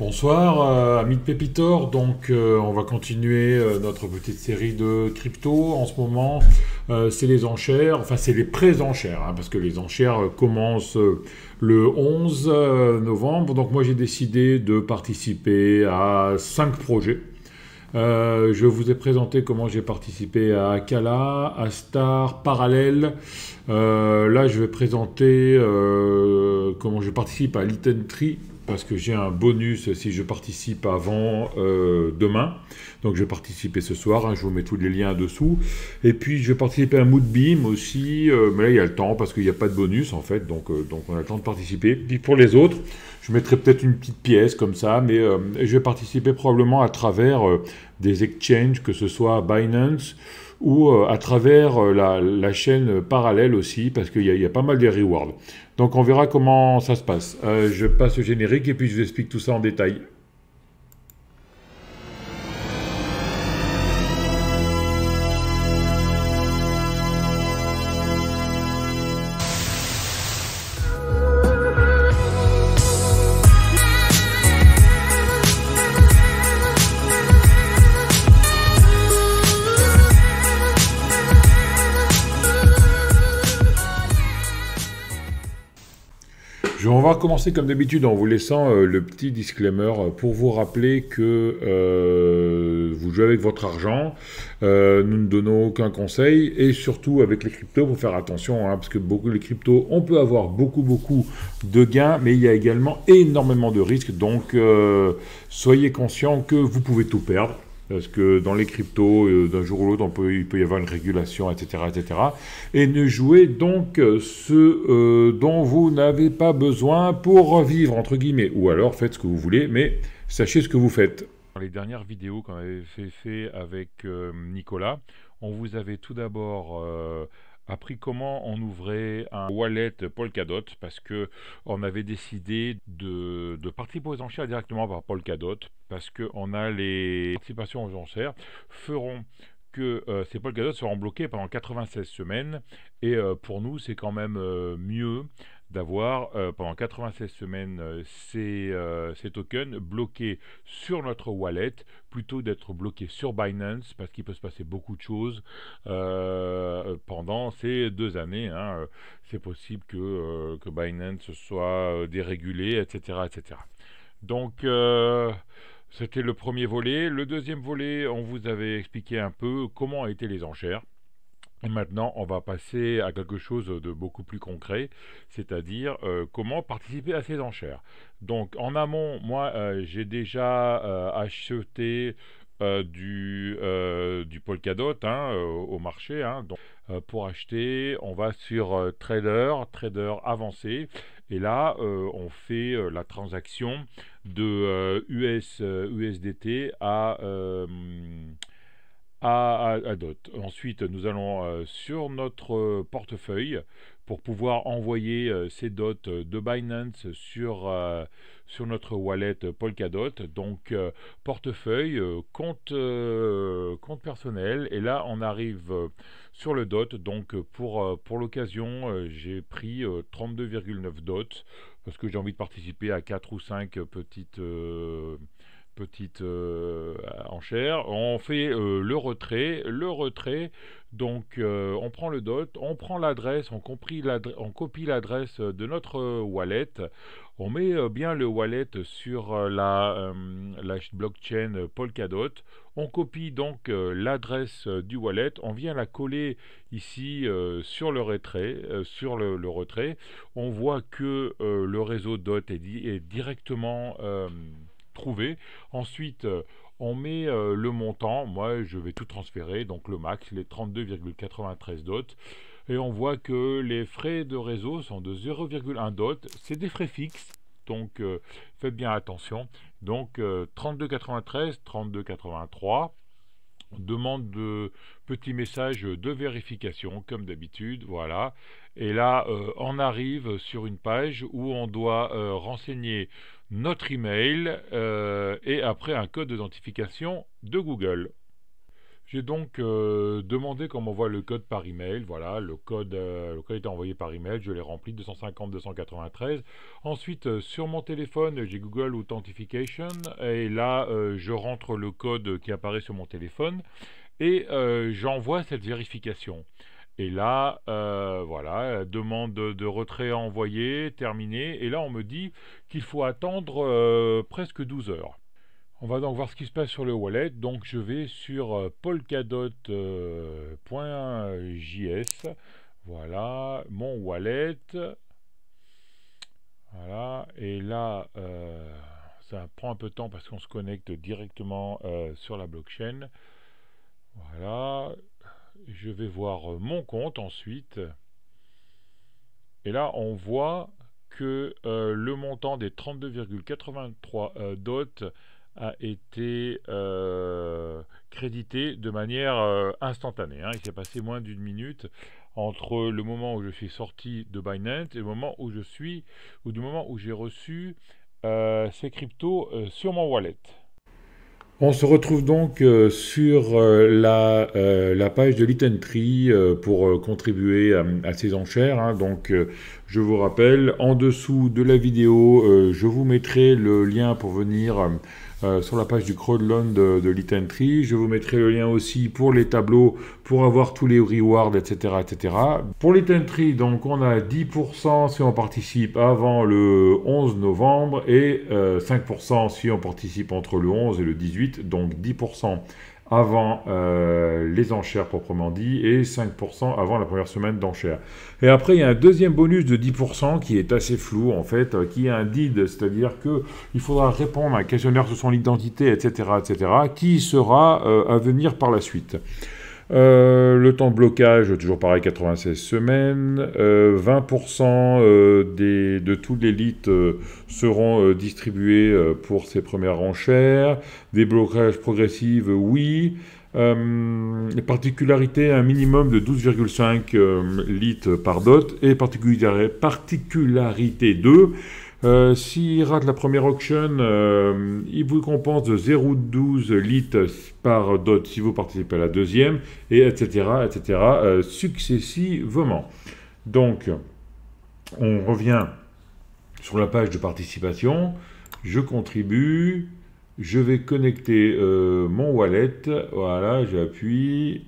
Bonsoir, euh, amis de Pépitor. Donc, euh, on va continuer euh, notre petite série de crypto. En ce moment, c'est les enchères, enfin, c'est les pré-enchères, hein, parce que les enchères commencent le 11 novembre. Donc, moi, j'ai décidé de participer à cinq projets. je vous ai présenté comment j'ai participé à Akala, à Star, Parallèle. là, je vais présenter comment je participe à Litentry parce que j'ai un bonus si je participe avant euh, demain. Donc je vais participer ce soir, hein, je vous mets tous les liens dessous. Et puis je vais participer à Moodbeam aussi, euh, mais là il y a le temps parce qu'il n'y a pas de bonus en fait, donc, euh, donc on a le temps de participer. Puis pour les autres, je mettrai peut-être une petite pièce comme ça, mais je vais participer probablement à travers des exchanges, que ce soit Binance ou euh, à travers euh, la, chaîne parallèle aussi, parce qu'il y, a pas mal de rewards. Donc on verra comment ça se passe. Euh, je passe au générique et puis je vous explique tout ça en détail. on va commencer comme d'habitude en vous laissant euh, le petit disclaimer euh, pour vous rappeler que euh, vous jouez avec votre argent, nous ne donnons aucun conseil et surtout avec les cryptos, faut faire attention hein, parce que beaucoup les cryptos, on peut avoir beaucoup beaucoup de gains, mais il y a également énormément de risques. Donc soyez conscient que vous pouvez tout perdre parce que dans les cryptos, euh, d'un jour ou l'autre, peut, il peut y avoir une régulation, etc., etc. Et ne jouez donc ce euh, dont vous n'avez pas besoin pour vivre, entre guillemets. Ou alors faites ce que vous voulez, mais sachez ce que vous faites. Dans les dernières vidéos qu'on avait fait, avec euh, Nicolas, on vous avait tout d'abord appris comment on ouvrait un wallet Polkadot parce que on avait décidé de, de participer aux enchères directement par Polkadot parce qu'on a les participations aux enchères feront que euh, ces polkadot seront bloqués pendant 96 semaines. Et euh, pour nous, c'est quand même euh, mieux d'avoir euh, pendant 96 semaines ces, ces, tokens bloqués sur notre wallet plutôt d'être bloqués sur Binance parce qu'il peut se passer beaucoup de choses pendant ces deux années. Hein. C'est possible que, que Binance soit dérégulé, etc. etc. Donc c'était le premier volet. Le deuxième volet, on vous avait expliqué un peu comment étaient les enchères. Et maintenant, on va passer à quelque chose de beaucoup plus concret, c'est-à-dire euh, comment participer à ces enchères. Donc, en amont, moi, euh, j'ai déjà euh, acheté du, Polkadot hein, au marché. Hein. donc, pour acheter, on va sur Trader, Trader avancé. Et là, euh, on fait euh, la transaction de USDT euh, à à, à, Ensuite, nous allons euh, sur notre euh, portefeuille pour pouvoir envoyer euh, ces dots de Binance sur, sur notre wallet Polkadot. Donc portefeuille, compte, compte personnel. Et là, on arrive sur le dot. Donc pour, pour l'occasion, j'ai pris 32,9 dot parce que j'ai envie de participer à 4 ou 5 petites petite euh, enchère. On fait euh, le retrait, le retrait. Donc euh, on prend le dot, on prend l'adresse, on, on, copie l'adresse de notre wallet. On met bien le wallet sur la, blockchain Polkadot. On copie donc l'adresse du wallet. On vient la coller ici sur le retrait. sur le, retrait, on voit que le réseau dot est directement Ensuite, euh, on met euh, le montant. Moi, je vais tout transférer, donc le max, les 32,93 dots. Et on voit que les frais de réseau sont de 0,1 dot. C'est des frais fixes, donc euh, faites bien attention. Donc 32,93, 32,83 demande de petits messages de vérification comme d'habitude voilà et là euh, on arrive sur une page où on doit euh, renseigner notre email euh, et après un code d'identification de Google j'ai donc euh, demandé qu'on m'envoie le code par email. Voilà, le code, euh, a le envoyé par email, je l'ai rempli 250 293. Ensuite, euh, sur mon téléphone, j'ai Google Authentification. et là, je rentre le code qui apparaît sur mon téléphone et j'envoie cette vérification. Et là, voilà, demande de retrait à envoyer, terminée. Et là, on me dit qu'il faut attendre presque 12 heures. On va donc voir ce qui se passe sur le wallet. Donc je vais sur euh, polkadot.js. Euh, voilà, mon wallet. Voilà, et là, euh, ça prend un peu de temps parce qu'on se connecte directement sur la blockchain. Voilà, je vais voir mon compte ensuite. Et là, on voit que le montant des 32,83 dots a été euh, crédité de manière euh, instantanée. Hein. Il s'est passé moins d'une minute entre le moment où je suis sorti de Binance et le moment où je suis, ou du moment où j'ai reçu euh, ces cryptos sur mon wallet. On se retrouve donc sur la, page de Litentry pour contribuer à, ces enchères. Hein. Donc, je vous rappelle, en dessous de la vidéo, je vous mettrai le lien pour venir euh, sur la page du Crowdland de, de l'Itentry. Je vous mettrai le lien aussi pour les tableaux, pour avoir tous les rewards, etc. etc. Pour l'Itentry, donc on a 10% si on participe avant le 11 novembre et 5% euh, si on participe entre le 11 et le 18, donc 10% avant euh, les enchères proprement dit et 5% avant la première semaine d'enchères. Et après, il y a un deuxième bonus de 10% qui est assez flou en fait, euh, qui est un DID, c'est-à-dire qu'il faudra répondre à un questionnaire sur son identité, etc., etc., qui sera euh, à venir par la suite. Euh, le temps de blocage, toujours pareil, 96 semaines. 20% euh, euh, des, de les l'élite seront distribués pour ces premières enchères. Des blocages progressifs, oui. Particularité, un minimum de 12,5 litres par dot. Et particularité 2, euh, s'il rate la première auction, euh, il vous compense de 0,12 litres par dot si vous participez à la deuxième, et etc., etc., euh, successivement. Donc, on revient sur la page de participation. Je contribue. Je vais connecter mon wallet. Voilà, j'appuie.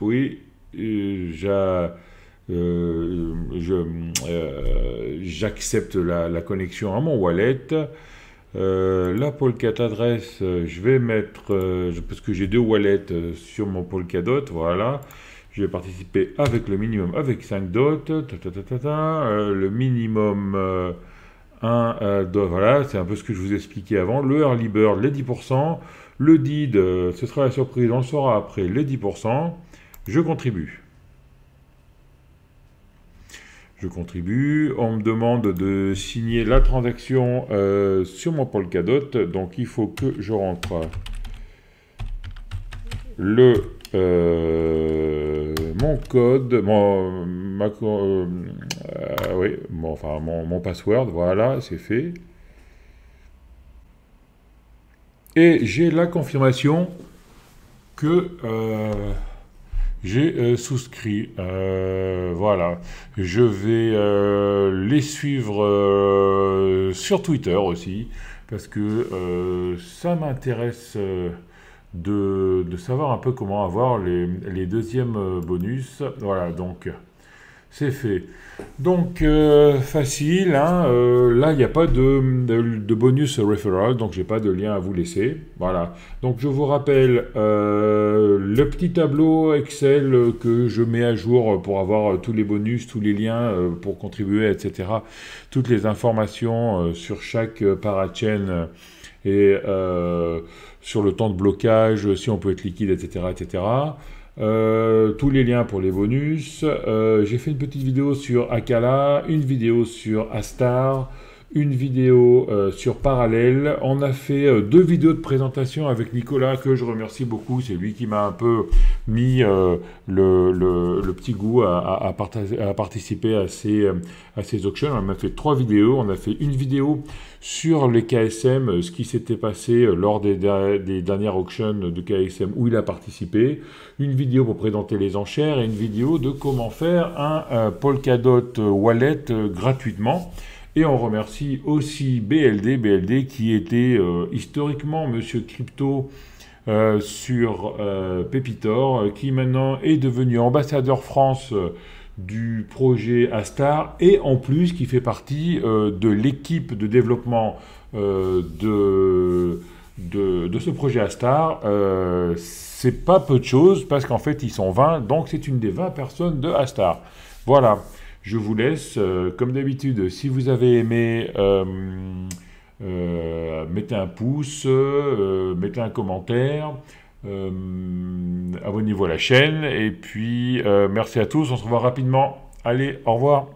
Oui, j'ai... Euh, euh, j'accepte la, connexion à mon wallet. Euh, la Polkadot adresse, je vais mettre, parce que j'ai deux wallets sur mon Polkadot, voilà. Je vais participer avec le minimum, avec 5 dots, le minimum 1 voilà, c'est un peu ce que je vous expliquais avant. Le early bird, les 10%, le DID, ce sera la surprise, on le saura après, les 10%, je contribue je contribue. On me demande de signer la transaction euh, sur mon Polkadot. Donc il faut que je rentre le euh, mon code, mon, ma, euh, oui, enfin, mon, mon password, voilà, c'est fait. Et j'ai la confirmation que j'ai euh, souscrit. Euh, voilà, je vais euh, les suivre sur Twitter aussi, parce que ça m'intéresse de, savoir un peu comment avoir les deuxièmes bonus. Voilà, donc c'est fait. Donc euh, facile, hein, euh, là il n'y a pas de, bonus referral, donc j'ai pas de lien à vous laisser. Voilà. Donc je vous rappelle euh, le petit tableau Excel que je mets à jour pour avoir tous les bonus, tous les liens pour contribuer, etc. Toutes les informations sur chaque parachain et sur le temps de blocage, si on peut être liquide, etc. etc. Euh, tous les liens pour les bonus. Euh, j'ai fait une petite vidéo sur Akala, une vidéo sur Astar, une vidéo euh, sur Parallèle. On a fait deux vidéos de présentation avec Nicolas que je remercie beaucoup. C'est lui qui m'a un peu mis le, petit goût à, participer à ces, à ces auctions. On a fait trois vidéos. On a fait une vidéo sur les KSM, euh, ce qui s'était passé euh, lors des, dernières auctions de KSM où il a participé, une vidéo pour présenter les enchères et une vidéo de comment faire un euh, Polkadot Wallet gratuitement. Et on remercie aussi BLD, BLD qui était historiquement Monsieur Crypto sur Pepitor, qui maintenant est devenu ambassadeur France du projet Astar et en plus qui fait partie euh, de l'équipe de développement euh, de, ce projet Astar. Euh, c'est pas peu de choses parce qu'en fait ils sont 20, donc c'est une des 20 personnes de Astar. Voilà, je vous laisse. comme d'habitude, si vous avez aimé, mettez un pouce, mettez un commentaire. Euh, abonnez-vous à la chaîne. Et puis, euh, merci à tous. On se revoit rapidement. Allez, au revoir.